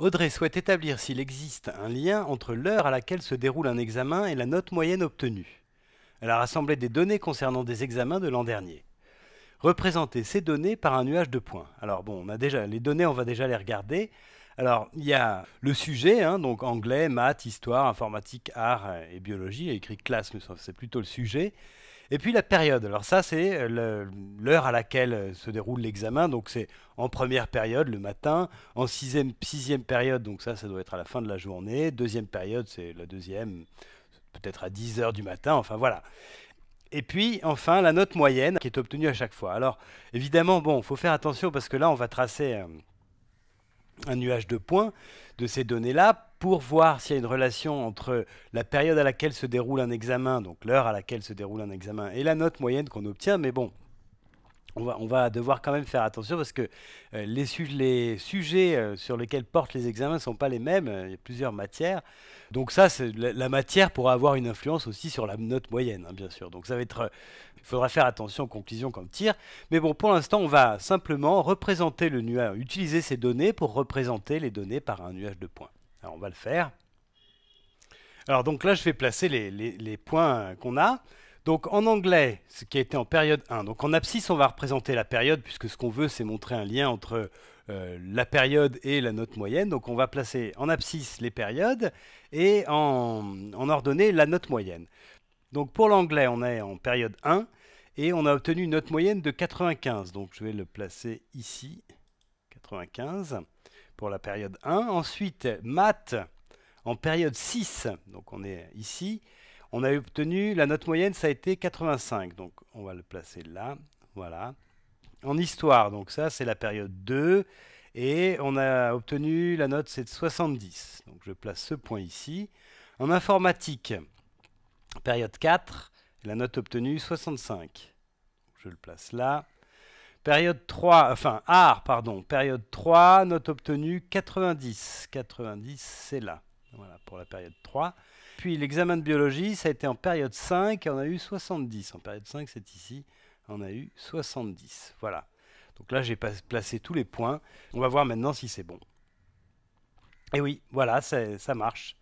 Audrey souhaite établir s'il existe un lien entre l'heure à laquelle se déroule un examen et la note moyenne obtenue. Elle a rassemblé des données concernant des examens de l'an dernier. Représenter ces données par un nuage de points. Alors bon, on a déjà les données, on va déjà les regarder. Alors, il y a le sujet, hein, donc anglais, maths, histoire, informatique, art et biologie. Il a écrit classe, mais c'est plutôt le sujet. Et puis la période. Alors ça, c'est euh, l'heure à laquelle euh, se déroule l'examen. Donc c'est en première période le matin, en sixième, sixième période, donc ça, ça doit être à la fin de la journée. Deuxième période, c'est la deuxième, peut-être à 10 h du matin. Enfin voilà. Et puis enfin la note moyenne qui est obtenue à chaque fois. Alors évidemment, bon, il faut faire attention parce que là, on va tracer un nuage de points de ces données-là pour voir s'il y a une relation entre la période à laquelle se déroule un examen, donc l'heure à laquelle se déroule un examen, et la note moyenne qu'on obtient. Mais bon, on va, on va, devoir quand même faire attention parce que euh, les, les, sujets euh, sur lesquels portent les examens ne sont pas les mêmes. Euh, il y a plusieurs matières. Donc ça, la, la, matière pourra avoir une influence aussi sur la note moyenne, hein, bien sûr. Donc ça va être, il faudra faire attention aux conclusions qu'on tire. Mais bon, pour l'instant, on va simplement représenter le nuage, utiliser ces données pour représenter les données par un nuage de points on va le faire. Alors donc là, je vais placer les, points qu'on a. Donc en anglais, ce qui a été en période 1. Donc en abscisse, on va représenter la période, puisque ce qu'on veut, c'est montrer un lien entre euh, la période et la note moyenne. Donc on va placer en abscisse les périodes et en ordonnée la note moyenne. Donc pour l'anglais, on est en période 1 et on a obtenu une note moyenne de 95. Donc je vais le placer ici, 95 pour la période 1. Ensuite, maths en période 6, donc on est ici, on a obtenu, la note moyenne, ça a été 85, donc on va le placer là, voilà. En histoire, donc ça, c'est la période 2, et on a obtenu, la note, c'est de 70, donc je place ce point ici. En informatique, période 4, la note obtenue, 65. Je le place là. Période 3, enfin art, pardon, période 3, note obtenue 90. 90, c'est là. Voilà pour la période 3. Puis l'examen de biologie, ça a été en période 5 et on a eu 70. En période 5, c'est ici, on a eu 70. Voilà. Donc là, j'ai placé tous les points. On va voir maintenant si c'est bon. Et oui, voilà, ça marche.